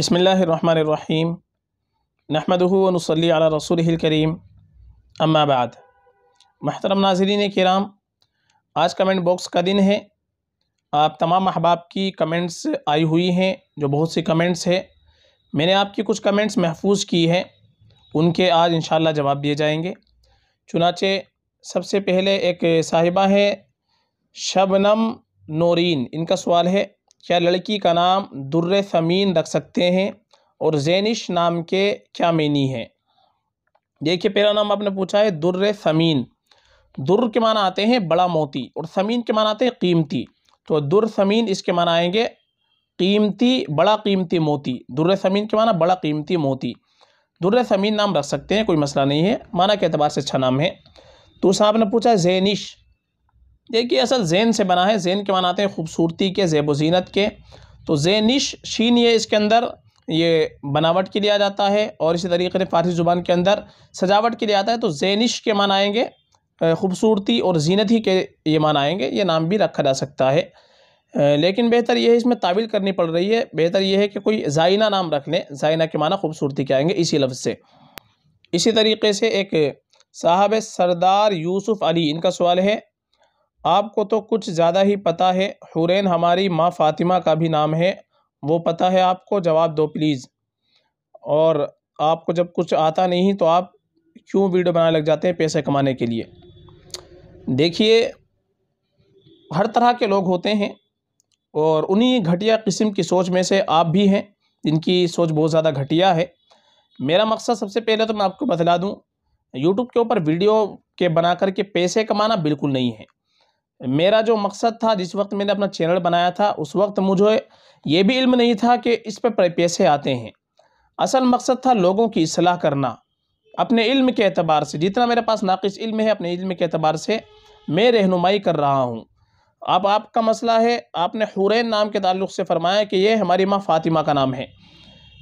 बसमीम नहमदनसली रसूल करीम अम्माबाद महतरम नाजरीन कराम आज कमेंट बॉक्स का दिन है आप तमाम अहबाब की कमेंट्स आई हुई हैं जो बहुत सी कमेंट्स है मैंने आपकी कुछ कमेंट्स महफूज की हैं उनके आज इन जवाब दिए जाएंगे चुनाचे सबसे पहले एक साहिबा है शबनम नौरीन इनका सवाल है क्या लड़की का नाम दुर्र समीन रख सकते हैं और जैनिश नाम के क्या मीनी हैं देखिए पहला नाम आपने पूछा है दुर्र समीन दुर्र के माना आते हैं बड़ा मोती और समीन के माना आते हैं कीमती तो दुर समीन इसके माना आएंगे कीमती बड़ा कीमती मोती दुर्र समीन के माना बड़ा कीमती मोती दुर्र समीन नाम रख सकते हैं कोई मसला नहीं है माना के अतबार से अच्छा नाम है दूसरा आपने पूछा जैनिश देखिए असल जैन से बना है जैन के बनाते हैं खूबसूरती के जेब जीनत के तो जैनिश शीन ये इसके अंदर ये बनावट के लिए आ जाता है और इसी तरीके से फारसी ज़ुबान के अंदर सजावट के लिए आता है तो जैनिश के मान आएँगे खूबसूरती और जीनत ही के ये मान आएंगे ये नाम भी रखा जा सकता है लेकिन बेहतर यह है इसमें तावील करनी पड़ रही है बेहतर यह है कि कोई जाइना नाम रख लें जाइना के माना खूबसूरती के आएंगे इसी लफ्ज़ से इसी तरीके से एक साहब सरदार यूसुफ़ अली इनका सवाल है आपको तो कुछ ज़्यादा ही पता है हुरैन हमारी माँ फ़ातिमा का भी नाम है वो पता है आपको जवाब दो प्लीज़ और आपको जब कुछ आता नहीं तो आप क्यों वीडियो बनाने लग जाते हैं पैसे कमाने के लिए देखिए हर तरह के लोग होते हैं और उन्हीं घटिया किस्म की सोच में से आप भी हैं जिनकी सोच बहुत ज़्यादा घटिया है मेरा मकसद सबसे पहले तो मैं आपको बतला दूं यूट्यूब के ऊपर वीडियो के बना करके पैसे कमाना बिल्कुल नहीं है मेरा जो मकसद था जिस वक्त मैंने अपना चैनल बनाया था उस वक्त मुझे ये भी इल्म नहीं था कि इस पर पैसे आते हैं असल मकसद था लोगों की असलाह करना अपने इल्म के अतबार से जितना मेरे पास नाकिस इल्म है अपने इल्म के अतबार से मैं रहनुमाई कर रहा हूँ अब आपका मसला है आपने हुरैन नाम के ताल्लुक़ से फ़रमाया कि ये हमारी माँ फ़ातिमा का नाम है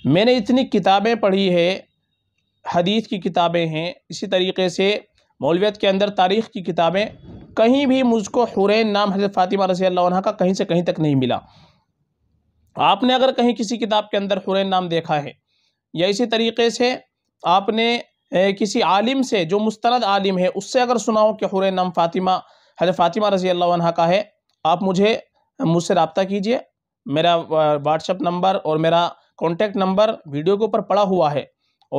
मैंने इतनी किताबें पढ़ी है हदीत की किताबें हैं इसी तरीके से मौलवियत के अंदर तारीख़ की किताबें कहीं भी मुझको हुरैन नाम हज़रत फ़ातिमा रसी अल्लाह का कहीं से कहीं तक नहीं मिला आपने अगर कहीं किसी किताब के अंदर हुरैन नाम देखा है या इसी तरीके से आपने किसी आलिम से जो मुस्तंद आलिम है उससे अगर सुनाओ कि हुरैन नाम फ़ातिमा हज़रत फ़ातिमा रजी अल्लाह का है आप मुझे मुझसे रबता कीजिए मेरा व्हाट्सअप नंबर और मेरा कॉन्टेक्ट नंबर वीडियो के ऊपर पड़ा हुआ है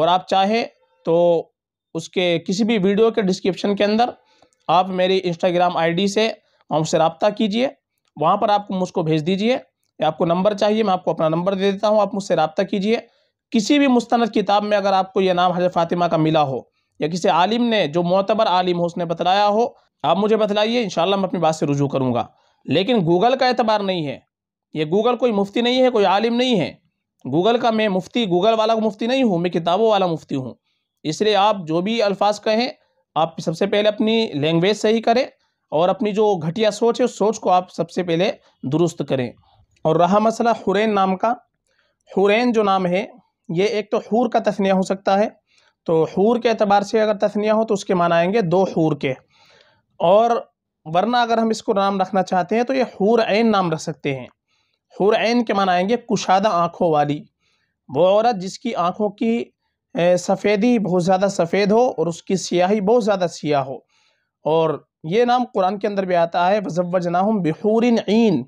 और आप चाहें तो उसके किसी भी वीडियो के डिस्क्रिप्शन के अंदर आप मेरी इंस्टाग्राम आईडी से हमसे रबता कीजिए वहाँ पर आप मुझको भेज दीजिए या आपको नंबर चाहिए मैं आपको अपना नंबर दे देता हूँ आप मुझसे रबता कीजिए किसी भी मुस्ंद किताब में अगर आपको यह नाम हजरत फातिमा का मिला हो या किसी आलिम ने जो मोतबर आलिम हो उसने बतलाया हो आप मुझे बतलाइए इन मैं अपनी बात से रुजू करूँगा लेकिन गूगल का एतबार नहीं है ये गूगल कोई मुफ्ती नहीं है कोई आलिम नहीं है गूगल का मैं मुफ्ती गूगल वाला मुफ्ती नहीं हूँ मैं किताबों वाला मुफ्ती हूँ इसलिए आप जो भी अल्फाज कहें आप सबसे पहले अपनी लैंग्वेज सही करें और अपनी जो घटिया सोच है उस सोच को आप सबसे पहले दुरुस्त करें और रहा मसला हुरैन नाम का हुरैन जो नाम है ये एक तो हूर का तस्निया हो सकता है तो हूर के अतबार से अगर तस्निया हो तो उसके माना आएंगे दो हूर के और वरना अगर हम इसको नाम रखना चाहते हैं तो ये हूर ऐन नाम रख सकते हैं हूर ऐन के माना आएंगे कुशादा आँखों वाली वो औरत जिसकी आँखों की सफ़ेदी बहुत ज़्यादा सफ़ेद हो और उसकी सियाही बहुत ज़्यादा सियाह हो और ये नाम कुरान के अंदर भी आता है वजवजना हम बहूरिन ईन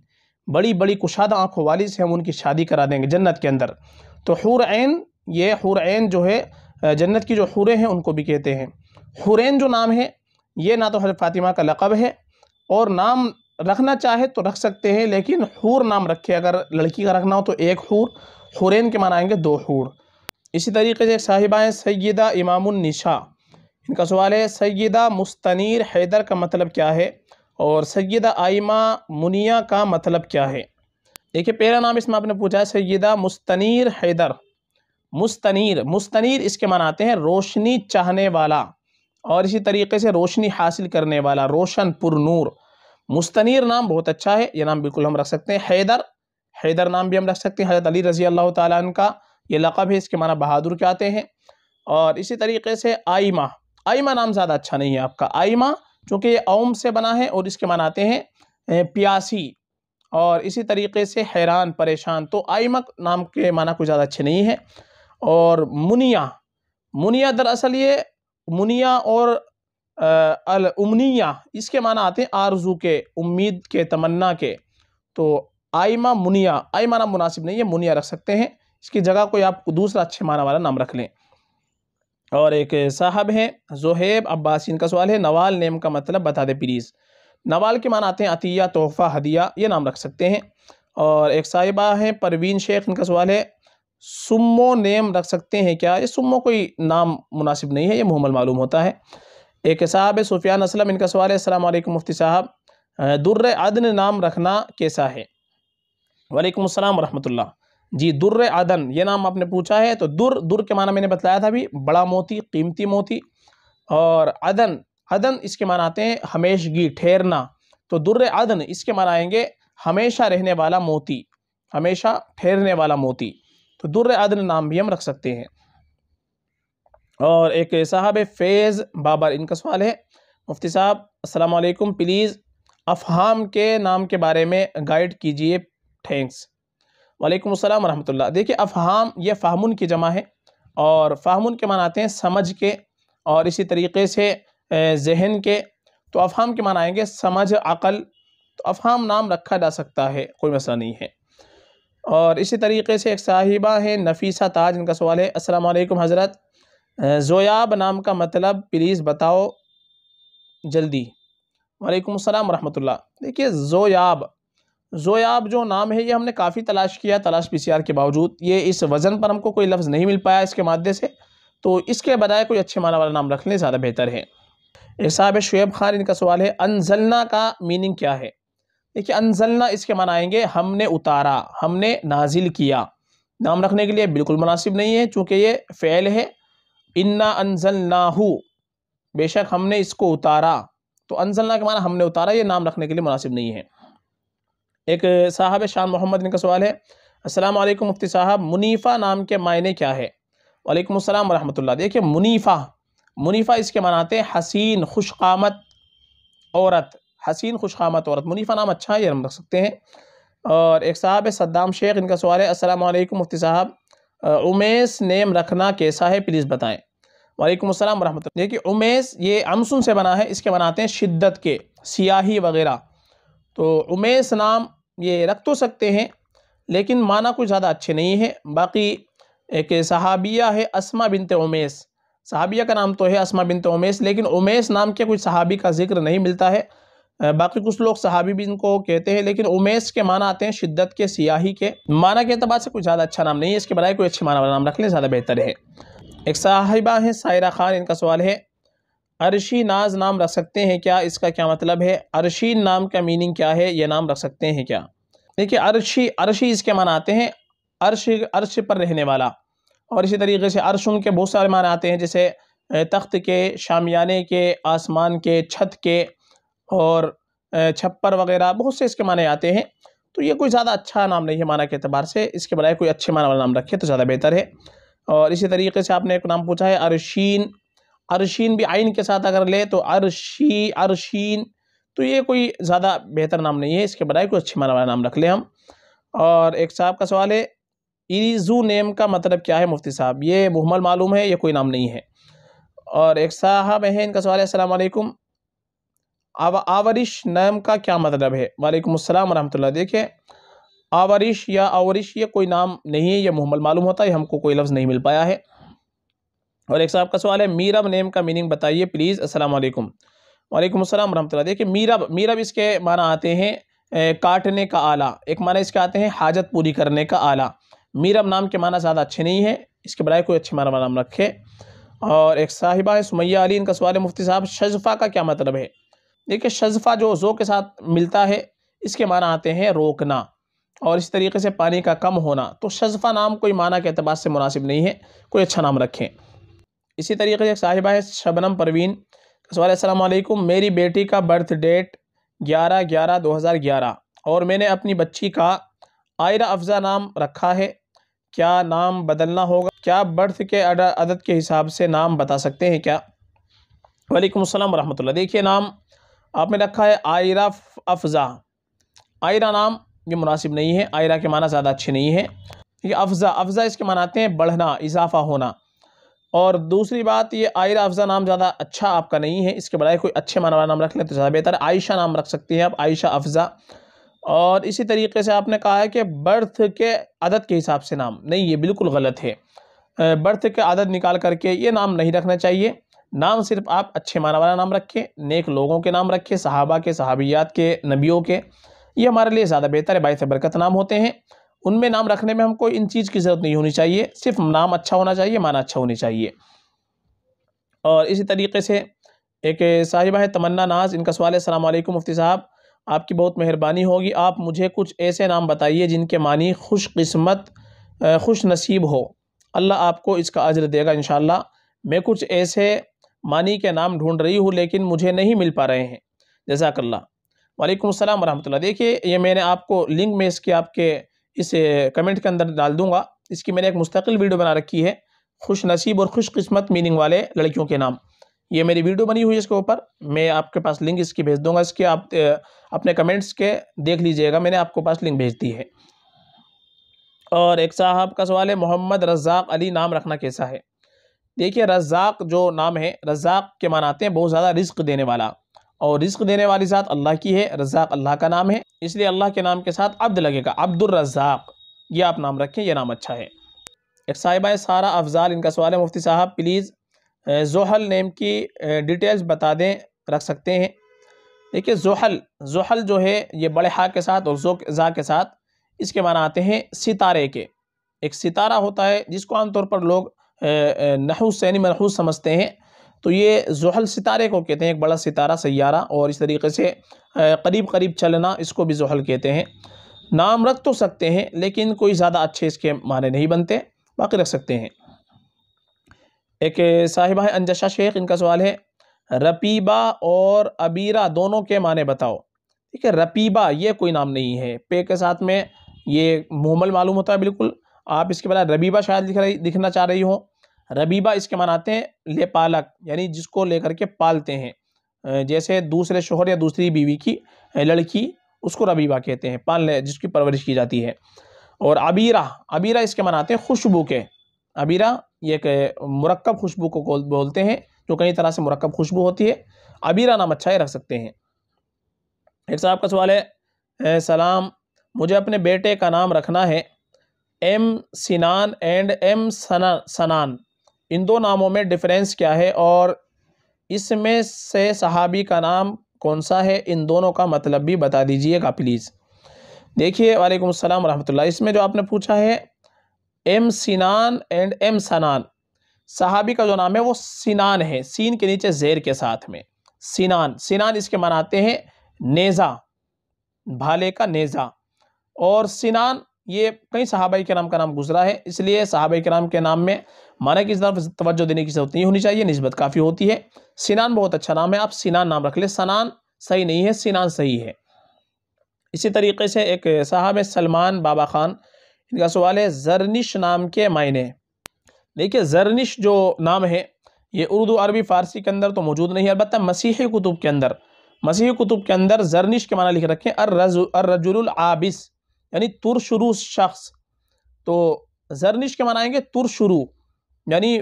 बड़ी बड़ी कुशादा आँखों वाली से हम उनकी शादी करा देंगे जन्नत के अंदर तो हुर ऐन ये हुर ऐन जो है जन्नत की जो हुरें हैं उनको भी कहते हैं हुरैन जो नाम है ये ना तो हजरत फ़ातिमा का लक़ब है और नाम रखना चाहे तो रख सकते हैं लेकिन हूर नाम रखे अगर लड़की का रखना हो तो एक हूर हुरैन के माना आएंगे दो हूर इसी तरीके से साहिबा सैदा इमामशा इनका सवाल है सैदा मुस्तनीर हैदर का मतलब क्या है और सैदा आइमा मुनिया का मतलब क्या है देखिए पहला नाम इसमें आपने पूछा है सैदा मुस्तनीर हैदर मुस्तनीर मुस्तनीर इसके मान आते हैं रोशनी चाहने वाला और इसी तरीके से रोशनी हासिल करने वाला रोशन पुरनूर मुस्तनीर नाम बहुत अच्छा है यह नाम बिल्कुल हम रख सकते हैं हैदर हैदर नाम भी हम रख सकते हैं हजरत अली रज़ी अल्लाह ताला का ये लक़ब है इसके माना बहादुर के आते हैं और इसी तरीके से आइमा आईमा नाम ज़्यादा अच्छा नहीं है आपका आइमा चूँकि ये ओम से बना है और इसके माना आते हैं प्यासी और इसी तरीके से हैरान परेशान तो आईमा नाम के माना कोई ज़्यादा अच्छे नहीं है और मुनिया मुनिया दरअसल ये मुनिया और अलमनिया इसके माना आते हैं आरजू के उम्मीद के तमन्ना के तो आइमा मुनिया आइमा नाम मुनासिब नहीं है मुनिया रख सकते हैं इसकी जगह कोई आप दूसरा अच्छे माना वाला नाम रख लें और एक साहब हैं जोहेब अब्बास इनका सवाल है नवाल नेम का मतलब बता दें प्लीज़ नवाल के मान आते हैं अतिया तोहफ़ा हदिया ये नाम रख सकते हैं और एक साहिबा हैं परवीन शेख इनका सवाल है सुमो नेम रख सकते हैं क्या ये सुमो कोई नाम मुनासिब नहीं है ये मुहमल मालूम होता है एक साहब है सूफियान असलम इनका सवाल है असलम मुफ्ती साहब दुर्र अदन नाम रखना कैसा है वालेकुम अस्सलाम जी दुर्र आदन ये नाम आपने पूछा है तो दुर दुर के माना मैंने बताया था अभी बड़ा मोती कीमती मोती और अदन अदन इसके माना आते हैं हमेशगी ठहरना तो दुर्र आदन इसके माना आएंगे हमेशा रहने वाला मोती हमेशा ठहरने वाला मोती तो दुर्र आदन नाम भी हम रख सकते हैं और एक साहब फैज़ बाबर इनका सवाल है मुफ्ती साहब अस्सलाम वालेकुम प्लीज़ अफहाम के नाम के बारे में गाइड कीजिए थैंक्स वालेकुम अस्सलाम वरहमतुल्लाह देखिए अफहाम ये फाहमुन की जमा है और फाहमुन के मान आते हैं समझ के और इसी तरीके से जहन के तो अफहाम के मान आएंगे समझ अकल तो अफहाम नाम रखा जा सकता है कोई मसला नहीं है और इसी तरीके से एक साहिबा है नफीसा ताज इनका सवाल है अस्सलाम वालेकुम हज़रत जोयाब नाम का मतलब प्लीज़ बताओ जल्दी वालेकुम अस्सलाम रहमतुल्लाह देखिए जोयाब जोयाब जो नाम है ये हमने काफ़ी तलाश किया तलाश पीसीआर के बावजूद ये इस वज़न पर हमको कोई लफ्ज़ नहीं मिल पाया इसके माध्यम से तो इसके बजाय कोई अच्छे माना वाला नाम रख लें ज़्यादा बेहतर है साहब शुएब खान इनका सवाल है अनजलना का मीनिंग क्या है देखिए अनजलना इसके माना आएंगे हमने उतारा हमने नाजिल किया नाम रखने के लिए बिल्कुल मुनासिब नहीं है चूँकि ये फ़ैल है इन्ना हो बेशक हमने इसको उतारा तो अनजलना के माना हमने उतारा ये नाम रखने के लिए मुनासिब नहीं है एक साहब शान मोहम्मद इनका सवाल है अस्सलाम वालेकुम मुफ्ती साहब मुनीफ़ा नाम के मायने क्या है वालेकुम अस्सलाम वरहमतुल्लाह देखिए मुनीफ़ा मुनीफ़ा इसके मनाते हैं हसीन खुशकामत औरत हसीन खुशकामत औरत मुनीफ़ा नाम अच्छा है ये हम रख सकते हैं और एक साहब है सद्दाम शेख इनका सवाल है अस्सलाम वालेकुम मुफ्ती साहब उमेस नेम रखना कैसा है प्लीज़ बताएँ वालेकुम अस्सलाम वरह देखिए उमेस ये अमसुन से बना है इसके मनाते हैं शिद्दत के सियाही वगैरह तो उमेस नाम ये रख तो सकते हैं लेकिन माना कुछ ज़्यादा अच्छे नहीं है बाकी एक सहाबिया है असमा बिनते उमेश सहाबिया का नाम तो है असमा बिनते उमेश लेकिन उमेश नाम के कुछ सहाबी का जिक्र नहीं मिलता है बाकी कुछ लोग सहाबी भी इनको कहते हैं लेकिन उमेस के माना आते हैं शिद्दत के सियाही के माना के अतबार से कुछ ज़्यादा अच्छा नाम नहीं है इसके बनाए कोई अच्छे माना वाला नाम रख लें ज़्यादा बेहतर है एक साहिबा है सायरा खान इनका सवाल है अरशी नाज नाम रख सकते हैं क्या इसका क्या मतलब है अरशी नाम का मीनिंग क्या है ये नाम रख सकते हैं क्या देखिए अरशी अरशी इसके माना आते हैं अरश अरश पर रहने वाला और इसी तरीके से अर्श उनके बहुत सारे मान आते हैं जैसे तख्त के शामियाने के आसमान के छत के और छप्पर वगैरह बहुत से इसके माने आते हैं तो ये कोई ज़्यादा अच्छा नाम नहीं है माना के अतबार से इसके बजाय कोई अच्छे माना वाला नाम रखे तो ज़्यादा बेहतर है और इसी तरीके से आपने एक नाम पूछा है अरशीन अरशीन भी आइन के साथ अगर ले तो अरशी अरशीन तो ये कोई ज़्यादा बेहतर नाम नहीं है इसके बजाय कोई अच्छे माना वाला नाम रख लें हम और एक साहब का सवाल है इरीजू नेम का मतलब क्या है मुफ्ती साहब ये मुहमल मालूम है ये कोई नाम नहीं है और एक साहब हैं इनका सवाल है असलकुम आवरिश नाम का क्या मतलब है वालेकुम अस्सलाम वरहमतुल्लाह देखिए आवरिश या आवरिश ये कोई नाम नहीं है यह मुहमल मालूम होता है हमको कोई लफ्ज़ नहीं मिल पाया है और एक साहब का सवाल है मीरब नेम का मीनिंग बताइए प्लीज़ अस्सलाम वालेकुम असलम वरह देखिए मीरब मीरब इसके माना आते हैं ए, काटने का आला एक माना इसके आते हैं हाजत पूरी करने का आला मीरब नाम के माना ज़्यादा अच्छे नहीं है इसके बराए कोई अच्छे माना नाम रखे और एक साहिबा है सुमैया अली इनका सवाल है मुफ्ती साहब शजफ़ा का क्या मतलब है देखिए शजफ़ा जो जो के साथ मिलता है इसके माना आते हैं रोकना और इस तरीके से पानी का कम होना तो शजफ़ा नाम कोई माना के अतबार से मुनासिब नहीं है कोई अच्छा नाम रखें इसी तरीके से साहिबा है शबनम परवीन सवाल असलकुम मेरी बेटी का बर्थ डेट ग्यारह ग्यारह दो हज़ार ग्यारह और मैंने अपनी बच्ची का आयरा अफज़ा नाम रखा है क्या नाम बदलना होगा क्या बर्थ के अदद के हिसाब से नाम बता सकते हैं क्या वालेकुम अस्सलाम रहमतुल्लाह देखिए नाम आपने रखा है आयरा अफज़ा आयरा नाम ये मुनासिब नहीं है आयरा के माना ज़्यादा अच्छे नहीं है ये अफज़ा अफज़ा इसके मानाते हैं बढ़ना इजाफ़ा होना और दूसरी बात ये आयरा अफज़ा नाम ज़्यादा अच्छा आपका नहीं है इसके बजाय कोई अच्छे माना नाम रख लें तो ज़्यादा बेहतर आयशा नाम रख सकती हैं आप आयशा अफज़ा और इसी तरीके से आपने कहा है कि बर्थ के आदत के हिसाब से नाम नहीं ये बिल्कुल गलत है बर्थ के आदत निकाल करके ये नाम नहीं रखना चाहिए नाम सिर्फ आप अच्छे माना वाला नाम रखें नेक लोगों के नाम रखें सहाबा के सहाबियात के नबियों के ये हमारे लिए ज़्यादा बेहतर है बायस बरकत नाम होते हैं उनमें नाम रखने में हमको इन चीज़ की ज़रूरत नहीं होनी चाहिए सिर्फ नाम अच्छा होना चाहिए माना अच्छा होनी चाहिए और इसी तरीके से एक साहिबा है तमन्ना नाज इनका सवाल है अलैकुम मुफ्ती साहब आपकी बहुत मेहरबानी होगी आप मुझे कुछ ऐसे नाम बताइए जिनके मानी खुशकस्मत खुश नसीब हो अल्लाह आपको इसका अजर देगा इन मैं कुछ ऐसे मानी के नाम ढूंढ रही हूँ लेकिन मुझे नहीं मिल पा रहे हैं जजाकल्ला वालेकुम अस्सलाम वरहमतुल्लाह देखिए ये मैंने आपको लिंक में इसके आपके इस कमेंट के अंदर डाल दूँगा इसकी मैंने एक मुस्तकिल वीडियो बना रखी है खुश नसीब और खुश किस्मत मीनिंग वाले लड़कियों के नाम ये मेरी वीडियो बनी हुई है इसके ऊपर मैं आपके पास लिंक इसकी भेज दूंगा इसके आप अपने कमेंट्स के देख लीजिएगा मैंने आपको पास लिंक भेज दी है और एक साहब का सवाल है मोहम्मद रजाक अली नाम रखना कैसा है देखिए रजाक जो नाम है रजाक के आते हैं बहुत ज़्यादा रिस्क देने वाला और रिस्क देने वाली ज़ात अल्लाह की है रज़ाक अल्लाह का नाम है इसलिए अल्लाह के नाम के साथ अब्द लगेगा अब्दुलरज़ाक ये आप नाम रखें यह नाम अच्छा है एक साहिबा सारा अफजाल इनका सवाल है मुफ्ती साहब प्लीज़ जोहल नेम की डिटेल्स बता दें रख सकते हैं देखिए जोहल जोहल जो है ये बड़े हा के साथ और जो ज़ा के साथ इसके माना आते हैं सितारे के एक सितारा होता है जिसको आमतौर पर लोग नहूस यानी महूस समझते हैं तो ये जहल सितारे को कहते हैं एक बड़ा सितारा सैारा और इस तरीके से करीब करीब चलना इसको भी जहल कहते हैं नाम रख तो सकते हैं लेकिन कोई ज़्यादा अच्छे इसके माने नहीं बनते बाकी रख सकते हैं एक साहिबा है अनजशा शेख इनका सवाल है रपीबा और अबीरा दोनों के माने बताओ ठीक है रपीबा ये कोई नाम नहीं है पे के साथ में ये मुहमल मालूम होता है बिल्कुल आप इसके बजाय रबीबा शायद दिख रही दिखना चाह रही हो रबीबा इसके मनाते हैं ले पालक यानी जिसको लेकर के पालते हैं जैसे दूसरे शोहर या दूसरी बीवी की लड़की उसको रबीबा कहते हैं पालने जिसकी परवरिश की जाती है और अबीरा अबीरा इसके मनाते हैं खुशबू के अबीरा ये एक मरक्ब खुशबू को बोलते हैं जो कई तरह से मरकब खुशबू होती है अबीरा नाम अच्छा ही रख सकते हैं एक साहब का सवाल है सलाम मुझे अपने बेटे का नाम रखना है एम सिनान एंड एम सना सनान इन दो नामों में डिफरेंस क्या है और इसमें से सहाबी का नाम कौन सा है इन दोनों का मतलब भी बता दीजिएगा प्लीज़ देखिए वालेकुम सलाम रहमतुल्लाह इसमें जो आपने पूछा है एम सिनान एंड एम सनान सहाबी का जो नाम है वो सिनान है सीन के नीचे जेर के साथ में सिनान सिनान इसके मनाते हैं नेज़ा भाले का नेज़ा और सिनान ये कई सहाबाई नाम का नाम गुजरा है इसलिए सहाबाई नाम के नाम में माना कि इस तरफ तोज्जो देने की जरूरत नहीं होनी चाहिए नस्बत काफ़ी होती है सिनान बहुत अच्छा नाम है आप सिनान नाम रख लें सनान सही नहीं है सिनान सही है इसी तरीके से एक साहब सलमान बाबा खान इनका सवाल है जरनिश नाम के मायने देखिए जरनिश जो नाम है ये उर्दू अरबी फ़ारसी के अंदर तो मौजूद नहीं है अलबत् मसीही कुतुब के अंदर मसीही कुतुब के अंदर जरनिश के माना लिख रखे अर रजुल आबिस यानी शुरू शख्स तो जरनिश के मनाएंगे शुरू यानी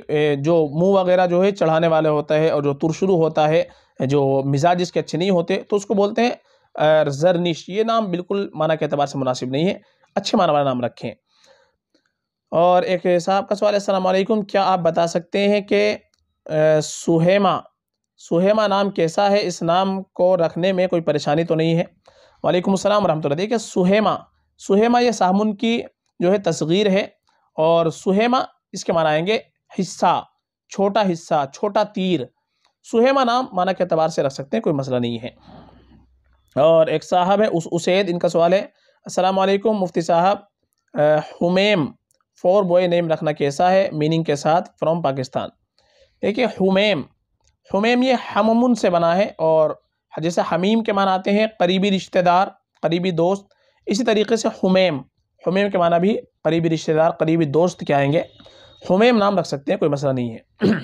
जो मुंह वगैरह जो है चढ़ाने वाले होता है और जो शुरू होता है जो मिजाज इसके अच्छे नहीं होते तो उसको बोलते हैं जरनिश ये नाम बिल्कुल माना के अतबार से मुनासिब नहीं है अच्छे माना वाला नाम रखें और एक साहब का सवाल असलकुम क्या आप बता सकते हैं कि सुहेमा सुहेमा नाम कैसा है इस नाम को रखने में कोई परेशानी तो नहीं है वालेकुम अस्सलाम रहमतुल्लाह देखिए सुहेमा सुहेमा यह सामुन की जो है तस्गीर है और सुहेमा इसके माना आएंगे हिस्सा छोटा हिस्सा छोटा तीर सुहेमा नाम माना के अतबार से रख सकते हैं कोई मसला नहीं है और एक साहब है उस उसैद इनका सवाल है असलकुम मुफ्ती साहब हुमेम फोर बॉय नेम रखना कैसा है मीनिंग के साथ फ्रॉम पाकिस्तान देखिए हुमेम हुमेम ये हममुन से बना है और जैसे हमीम के माना आते हैं करीबी रिश्तेदार करीबी दोस्त इसी तरीके से हुमेम हुमेम के माना भी करीबी रिश्तेदार करीबी दोस्त क्या आएंगे हुमेम नाम रख सकते हैं कोई मसला नहीं है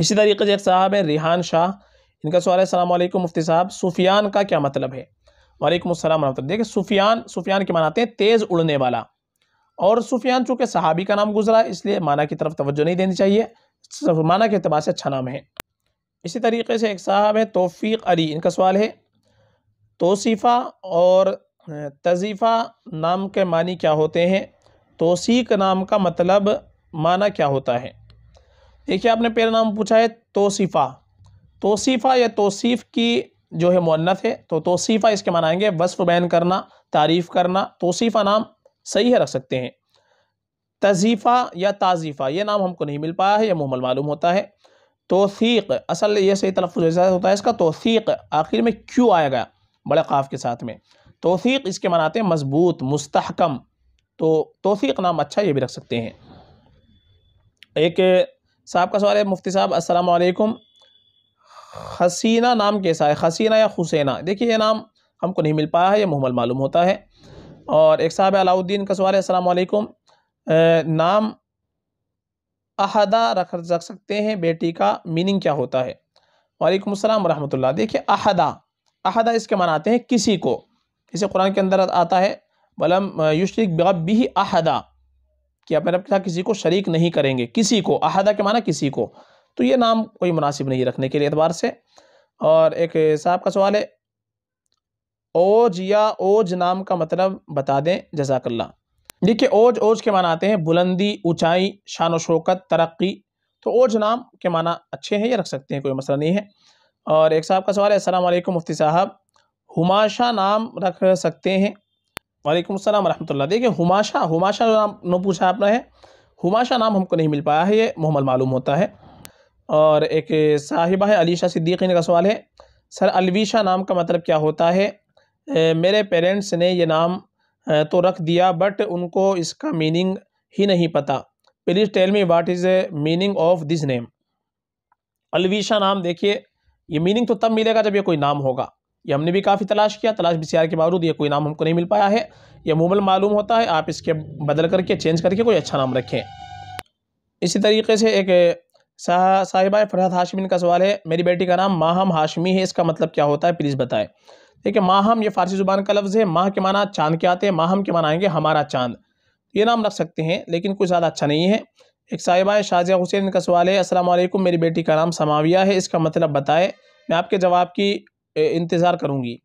इसी तरीके से एक साहब है रिहान शाह इनका सवाल है सलामकुम मुफ्ती साहब सुफियान का क्या मतलब है वालेकुम असलम वरहमत देखिए सुफियान सुफियान के मानाते हैं तेज़ उड़ने वाला और सुफियान चूँकि सहाबी का नाम गुजरा है इसलिए माना की तरफ तवज्जो नहीं देनी चाहिए माना के अतबार से अच्छा नाम है इसी तरीके से एक साहब है तोफ़ी अली इनका सवाल है तोसीफ़ा और तजीफ़ा नाम के मानी क्या होते हैं तोसीक नाम का मतलब माना क्या होता है देखिए आपने पहला नाम पूछा है तोसीफ़ा तोसीफ़ा या तोसीफ़ की जो है मुन्नत है तो तोसीफ़ा इसके माना आएंगे वसफ़ बैन करना तारीफ़ करना तोसीफ़ा नाम सही है रख सकते हैं तजीफ़ा या ताजीफ़ा ये नाम हमको नहीं मिल पाया है यह मुहमल मालूम होता है तोसीक असल ये सही तलफ़ होता है इसका तोसीक आखिर में क्यों आया गया बड़े काफ़ के साथ में तोफ़ी इसके मनाते हैं मजबूत मुस्तकम तो तोफ़ी नाम अच्छा ये भी रख सकते हैं एक साहब का सवाल है मुफ्ती साहब असलकुम हसीना नाम कैसा है हसीना या हुसैना देखिए ये नाम हमको नहीं मिल पाया है ये मुहमल मालूम होता है और एक साहब अलाउद्दीन का सवाल है असलकुम नाम अहदा रख रख सकते हैं बेटी का मीनिंग क्या होता है वालेकुम अस्सलाम वरहमल देखिए अहदा अहदा इसके मनाते हैं किसी को इसे कुरान के अंदर आता है बलम युशरिक बी अहदा कि आप रब साथ किसी को शरीक नहीं करेंगे किसी को अहदा के माना किसी को तो ये नाम कोई मुनासिब नहीं रखने के लिए एतबार से और एक साहब का सवाल है ओज या ओज नाम का मतलब बता दें जजाकल्ला देखिए ओज ओज के माना आते हैं बुलंदी ऊंचाई शान शौकत तरक्की तो ओज नाम के माना अच्छे हैं ये रख सकते हैं कोई मसला नहीं है और एक साहब का सवाल है असल मुफ्ती साहब हुमाशा नाम रख सकते हैं वालेकुम अस्सलाम रहमतुल्लाह देखिए हुमाशा हुमाशा नाम नो पूछा आपने है हुमाशा नाम हमको नहीं मिल पाया है ये मोहम्मद मालूम होता है और एक साहिबा है अलीशा सिद्दीकी का सवाल है सर अलवीशा नाम का मतलब क्या होता है ए, मेरे पेरेंट्स ने ये नाम तो रख दिया बट उनको इसका मीनिंग ही नहीं पता please tell me what is meaning of this name Alvisha नाम देखिए ये मीनिंग तो तब मिलेगा जब ये कोई नाम होगा ये हमने भी काफ़ी तलाश किया तलाश बी के बावजूद ये कोई नाम हमको नहीं मिल पाया है यह मूमल मालूम होता है आप इसके बदल करके चेंज करके कोई अच्छा नाम रखें इसी तरीके से एक साहिबा फरहत हाशमी का सवाल है मेरी बेटी का नाम माहम हाशमी है इसका मतलब क्या होता है प्लीज़ बताएं ठीक है माहम ये फारसी ज़ुबान का लफ्ज़ है माह के माना चांद के आते हैं माहम के माना आएंगे हमारा चांद ये नाम रख सकते हैं लेकिन कुछ ज़्यादा अच्छा नहीं है एक साहिबा शाजिया हुसैन इनका सवाल है असलम मेरी बेटी का नाम समाविया है इसका मतलब बताएं मैं आपके जवाब की इंतज़ार करूँगी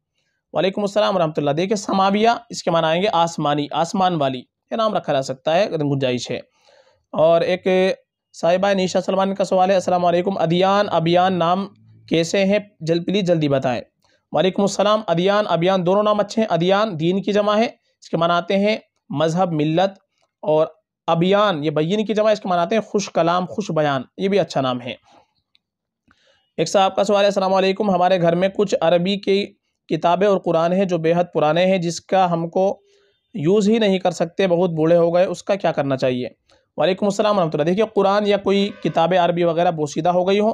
वालेकुम अस्सलाम वरहमतुल्लाह देखिए समाविया इसके मान आएंगे आसमानी आसमान वाली ये नाम रखा जा सकता है गुंजाइश है और एक साहिबा निशा सलमान का सवाल है असलम अदियान अभियान नाम कैसे हैं जल प्लीज़ जल्दी बताएँ वालेकुम अस्सलाम अदियान अभियान दोनों नाम अच्छे हैं अदियान दीन की जमा है इसके मनाते हैं मजहब मिलत और अभियान ये बयान की जमा इसके मनाते हैं खुश कलाम खुश बयान ये भी अच्छा नाम है एक साहब का सवाल है असलम हमारे घर में कुछ अरबी की किताबें और कुरान हैं जो बेहद पुराने हैं जिसका हमको यूज़ ही नहीं कर सकते बहुत बूढ़े हो गए उसका क्या करना चाहिए वालेकुम अस्सलाम वरहमत देखिए कुरान या कोई किताबें अरबी वगैरह बोसीदा हो गई हों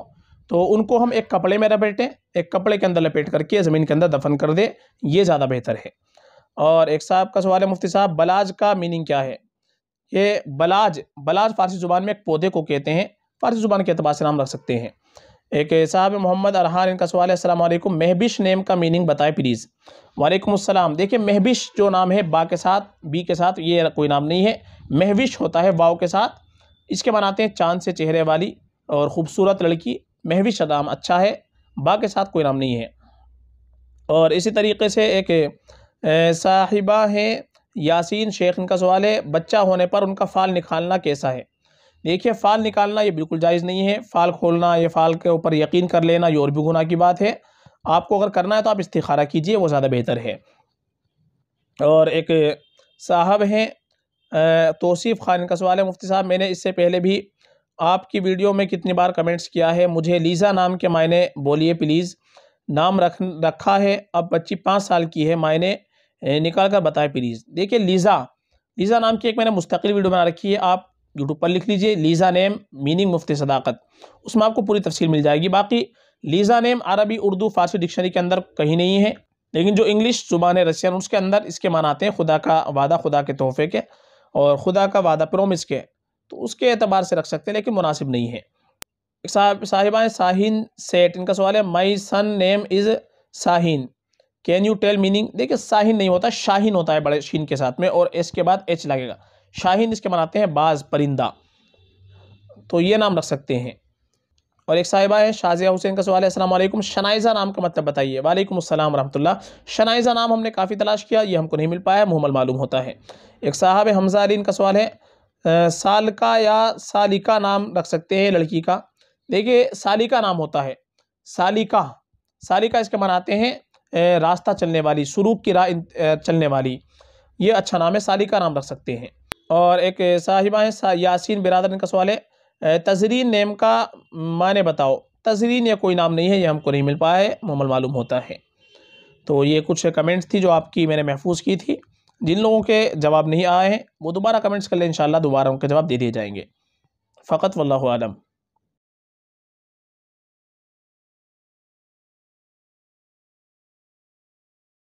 तो उनको हम एक कपड़े में लपेटें एक कपड़े के अंदर लपेट करके ज़मीन के अंदर दफन कर दें ये ज़्यादा बेहतर है और एक साहब का सवाल है मुफ्ती साहब बलाज का मीनिंग क्या है ये बलाज बलाज फारसी ज़ुबान में एक पौधे को कहते हैं फारसी ज़ुबान के अतबार से नाम रख सकते हैं एक साहब मोहम्मद अरहान इनका सवाल है असलम महबिश नेम का मीनिंग बताएं प्लीज़ वालेकुम देखिए महबिश जो नाम है बा के साथ बी के साथ ये कोई नाम नहीं है महविश होता है वाओ के साथ इसके बनाते हैं चांद से चेहरे वाली और ख़ूबसूरत लड़की महविश नाम अच्छा है बा के साथ कोई नाम नहीं है और इसी तरीके से एक साहिबा हैं यासीन शेख इनका सवाल है बच्चा होने पर उनका फ़ाल निकालना कैसा है देखिए फ़ाल निकालना ये बिल्कुल जायज़ नहीं है फ़ाल खोलना या फ़ाल के ऊपर यकीन कर लेना ये और भी गुना की बात है आपको अगर करना है तो आप इस्तारा कीजिए वो ज़्यादा बेहतर है और एक साहब हैं तोसीफ़ खान इनका सवाल है मुफ्ती साहब मैंने इससे पहले भी आपकी वीडियो में कितनी बार कमेंट्स किया है मुझे लीज़ा नाम के मायने बोलिए प्लीज़ नाम रख रखा है अब बच्ची पाँच साल की है मायने निकाल कर बताएं प्लीज़ देखिए लीज़ा लीज़ा नाम की एक मैंने मुस्तकिल वीडियो बना रखी है आप यूट्यूब पर लिख लीजिए लीज़ा नेम मीनिंग मुफ्त सदाकत उसमें आपको पूरी तफसील मिल जाएगी बाकी लीज़ा नेम अरबी उर्दू फारसी डिक्शनरी के अंदर कहीं नहीं है लेकिन जो इंग्लिश जुबान रसियन उसके अंदर इसके मान आते हैं खुदा का वादा खुदा के तोहफे के और खुदा का वादा प्रोमिस के तो उसके अतबार से रख सकते हैं लेकिन मुनासिब नहीं है साहिबा साहिन सेठ इनका सवाल है my son name is Sahin can you tell meaning देखिए शाहीन नहीं होता शाहीन होता है बड़े शीन के साथ में और एस के बाद एच लगेगा शाहीन इसके मनाते हैं बाज परिंदा तो ये नाम रख सकते हैं और एक साहिबा है शाजिया हुसैन का सवाल है असल शनाइज़ा नाम का मतलब बताइए वालेकुम असलम रहमतुल्लाह शनाइज़ा नाम हमने काफ़ी तलाश किया ये हमको नहीं मिल पाया मुहमल मालूम होता है एक साहब हमजा अलीन का सवाल है सालका या सालिका नाम रख सकते हैं लड़की का देखिए सालिका नाम होता है सालिका सालिका इसके मनाते हैं रास्ता चलने वाली स्वरूप की राह चलने वाली ये अच्छा नाम है साली का नाम रख सकते हैं और एक साहिबा है सा, यासिन बिरादर का सवाल है तजरीन नेम का माने बताओ तजरीन या कोई नाम नहीं है यह हमको नहीं मिल पाया है मुमल मालूम होता है तो ये कुछ कमेंट्स थी जो आपकी मैंने महफूज की थी जिन लोगों के जवाब नहीं आए हैं वो दोबारा कमेंट्स कर लें इन दोबारा उनके जवाब दे दिए जाएंगे फ़कत आलम